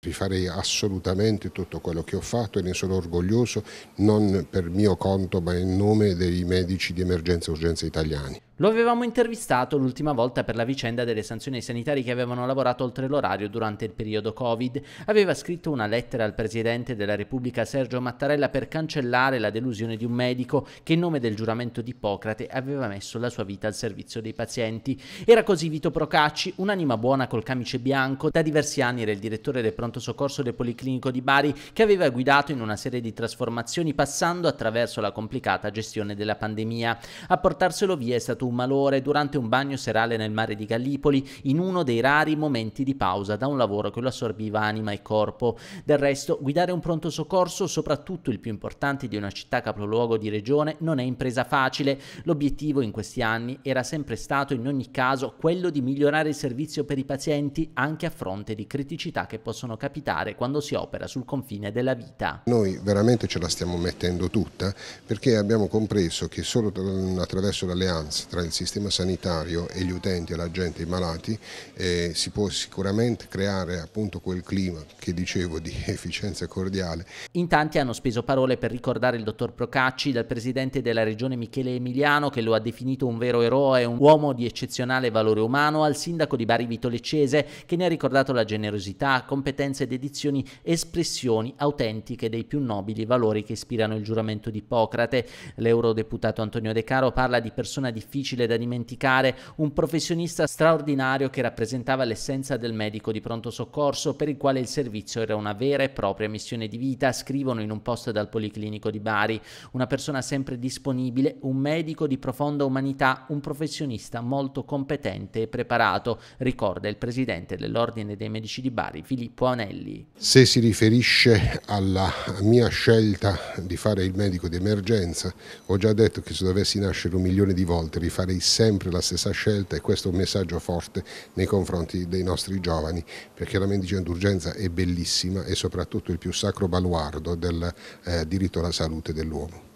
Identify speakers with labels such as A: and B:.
A: Rifarei assolutamente tutto quello che ho fatto e ne sono orgoglioso non per mio conto ma in nome dei medici di emergenza e urgenza italiani.
B: Lo avevamo intervistato l'ultima volta per la vicenda delle sanzioni sanitarie che avevano lavorato oltre l'orario durante il periodo Covid. Aveva scritto una lettera al Presidente della Repubblica Sergio Mattarella per cancellare la delusione di un medico che in nome del giuramento di Ippocrate aveva messo la sua vita al servizio dei pazienti. Era così Vito Procacci, un'anima buona col camice bianco, da diversi anni era il direttore del pronto soccorso del Policlinico di Bari che aveva guidato in una serie di trasformazioni passando attraverso la complicata gestione della pandemia. A portarselo via è stato un un malore durante un bagno serale nel mare di Gallipoli in uno dei rari momenti di pausa da un lavoro che lo assorbiva anima e corpo. Del resto, guidare un pronto soccorso, soprattutto il più importante di una città capoluogo di regione, non è impresa facile. L'obiettivo in questi anni era sempre stato in ogni caso quello di migliorare il servizio per i pazienti anche a fronte di criticità che possono capitare quando si opera sul confine della vita.
A: Noi veramente ce la stiamo mettendo tutta perché abbiamo compreso che solo attraverso l'alleanza tra tra il sistema sanitario e gli utenti, la gente, i malati, eh, si può sicuramente creare appunto quel clima che dicevo di efficienza cordiale.
B: In tanti hanno speso parole per ricordare il dottor Procacci, dal presidente della regione Michele Emiliano che lo ha definito un vero eroe, un uomo di eccezionale valore umano, al sindaco di Bari Vito Leccese che ne ha ricordato la generosità, competenze ed edizioni, espressioni autentiche dei più nobili valori che ispirano il giuramento di Ippocrate. L'eurodeputato Antonio De Caro parla di persona difficile difficile da dimenticare, un professionista straordinario che rappresentava l'essenza del medico di pronto soccorso per il quale il servizio era una vera e propria missione di vita, scrivono in un post dal Policlinico di Bari. Una persona sempre disponibile, un medico di profonda umanità, un professionista molto competente e preparato, ricorda il presidente dell'Ordine dei Medici di Bari, Filippo Anelli.
A: Se si riferisce alla mia scelta di fare il medico di emergenza, ho già detto che se dovessi nascere un milione di volte rifarei farei sempre la stessa scelta e questo è un messaggio forte nei confronti dei nostri giovani perché la medicina d'urgenza è bellissima e soprattutto il più sacro baluardo del eh, diritto alla salute dell'uomo.